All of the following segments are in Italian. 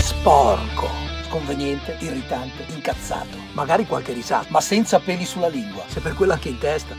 Sporco, sconveniente, irritante, incazzato, magari qualche risata, ma senza peli sulla lingua, se per quello anche in testa.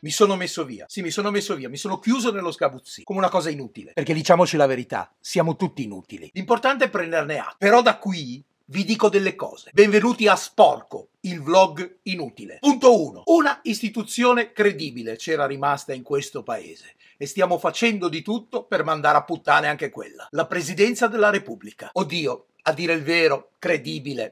Mi sono messo via, sì mi sono messo via, mi sono chiuso nello sgabuzzino, come una cosa inutile, perché diciamoci la verità, siamo tutti inutili. L'importante è prenderne atto, però da qui vi dico delle cose. Benvenuti a Sporco, il vlog inutile. Punto 1. Una istituzione credibile c'era rimasta in questo paese e stiamo facendo di tutto per mandare a puttane anche quella. La Presidenza della Repubblica. Oddio, a dire il vero, credibile.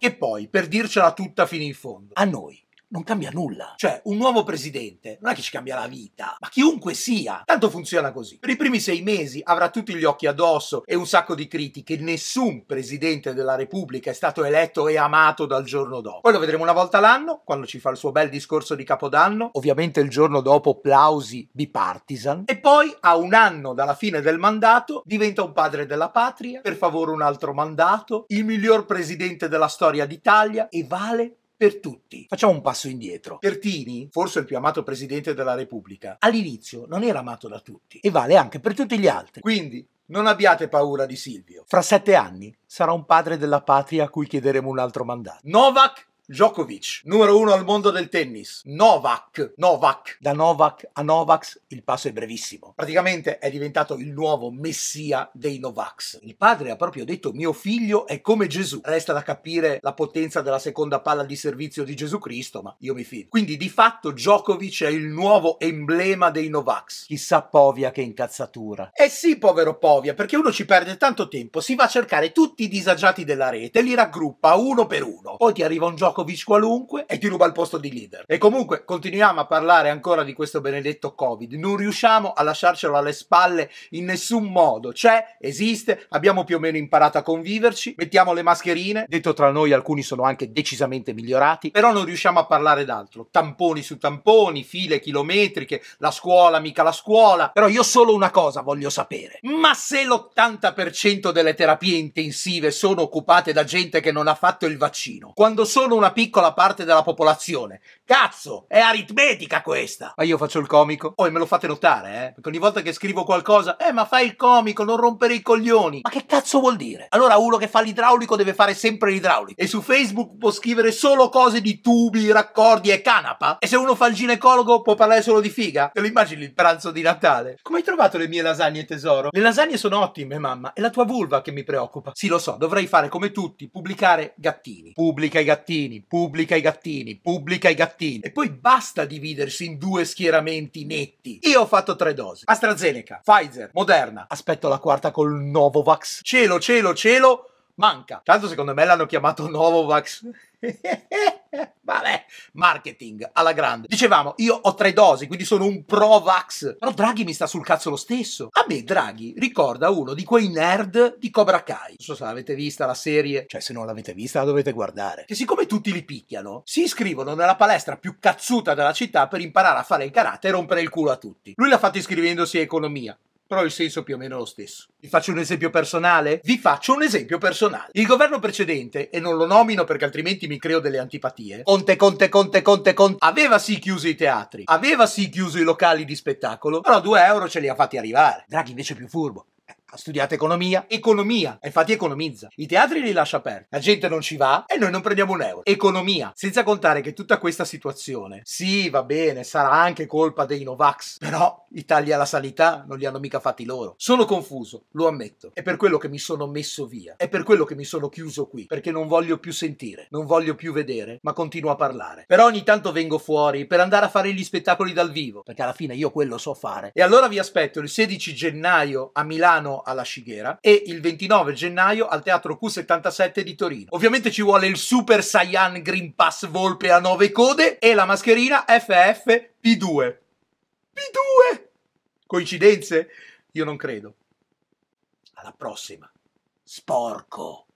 E poi, per dircela tutta fino in fondo, a noi non cambia nulla. Cioè, un nuovo presidente non è che ci cambia la vita, ma chiunque sia, tanto funziona così. Per i primi sei mesi avrà tutti gli occhi addosso e un sacco di critiche. Nessun presidente della Repubblica è stato eletto e amato dal giorno dopo. Poi lo vedremo una volta l'anno, quando ci fa il suo bel discorso di Capodanno. Ovviamente il giorno dopo plausi bipartisan. E poi, a un anno dalla fine del mandato, diventa un padre della patria, per favore un altro mandato, il miglior presidente della storia d'Italia e vale per tutti. Facciamo un passo indietro. Pertini, forse il più amato presidente della Repubblica, all'inizio non era amato da tutti e vale anche per tutti gli altri. Quindi, non abbiate paura di Silvio. Fra sette anni sarà un padre della patria a cui chiederemo un altro mandato. Novak Djokovic, numero uno al mondo del tennis, Novak, Novak, da Novak a Novax il passo è brevissimo, praticamente è diventato il nuovo messia dei Novax. Il padre ha proprio detto mio figlio è come Gesù, resta da capire la potenza della seconda palla di servizio di Gesù Cristo, ma io mi fido. Quindi di fatto Djokovic è il nuovo emblema dei Novax. Chissà Povia che incazzatura. Eh sì, povero Povia, perché uno ci perde tanto tempo, si va a cercare tutti i disagiati della rete, li raggruppa uno per uno, poi ti arriva un gioco Djokovic qualunque e ti ruba il posto di leader. E comunque continuiamo a parlare ancora di questo benedetto Covid. Non riusciamo a lasciarcelo alle spalle in nessun modo. C'è, esiste, abbiamo più o meno imparato a conviverci, mettiamo le mascherine, detto tra noi alcuni sono anche decisamente migliorati, però non riusciamo a parlare d'altro. Tamponi su tamponi, file chilometriche, la scuola, mica la scuola. Però io solo una cosa voglio sapere. Ma se l'80% delle terapie intensive sono occupate da gente che non ha fatto il vaccino, quando sono una una piccola parte della popolazione. Cazzo, è aritmetica questa! Ma ah, io faccio il comico. Oh, e me lo fate notare, eh? Perché ogni volta che scrivo qualcosa, eh, ma fai il comico, non rompere i coglioni. Ma che cazzo vuol dire? Allora uno che fa l'idraulico deve fare sempre l'idraulico. E su Facebook può scrivere solo cose di tubi, raccordi e canapa. E se uno fa il ginecologo può parlare solo di figa. Te lo immagini il pranzo di Natale? Come hai trovato le mie lasagne, tesoro? Le lasagne sono ottime, mamma. È la tua vulva che mi preoccupa. Sì, lo so, dovrei fare come tutti, pubblicare gattini. Pubblica i gattini gattini, pubblica i gattini, pubblica i gattini. E poi basta dividersi in due schieramenti netti. Io ho fatto tre dosi. AstraZeneca, Pfizer, Moderna. Aspetto la quarta col Novovax. Cielo, cielo, cielo manca. Tanto secondo me l'hanno chiamato Novovax Vabbè, marketing alla grande. Dicevamo, io ho tre dosi, quindi sono un pro-vax. Però Draghi mi sta sul cazzo lo stesso. A me Draghi ricorda uno di quei nerd di Cobra Kai. Non so se l'avete vista la serie, cioè se non l'avete vista la dovete guardare. Che siccome tutti li picchiano, si iscrivono nella palestra più cazzuta della città per imparare a fare il karate e rompere il culo a tutti. Lui l'ha fatto iscrivendosi a economia però il senso più o meno lo stesso. Vi faccio un esempio personale? Vi faccio un esempio personale. Il governo precedente, e non lo nomino perché altrimenti mi creo delle antipatie, Conte, Conte, Conte, Conte, Conte, aveva sì chiuso i teatri, aveva sì chiuso i locali di spettacolo, però 2 euro ce li ha fatti arrivare. Draghi invece è più furbo. Eh, ha studiato economia, economia, eh, infatti economizza. I teatri li lascia aperti, la gente non ci va e noi non prendiamo un euro. Economia, senza contare che tutta questa situazione, sì, va bene, sarà anche colpa dei Novax, però Italia alla sanità non li hanno mica fatti loro. Sono confuso, lo ammetto. È per quello che mi sono messo via. È per quello che mi sono chiuso qui, perché non voglio più sentire, non voglio più vedere, ma continuo a parlare. Però ogni tanto vengo fuori per andare a fare gli spettacoli dal vivo, perché alla fine io quello so fare. E allora vi aspetto il 16 gennaio a Milano alla Shigera e il 29 gennaio al Teatro Q77 di Torino. Ovviamente ci vuole il Super Saiyan Green Pass Volpe a 9 code e la mascherina FF P2. P2! Coincidenze? Io non credo. Alla prossima. Sporco.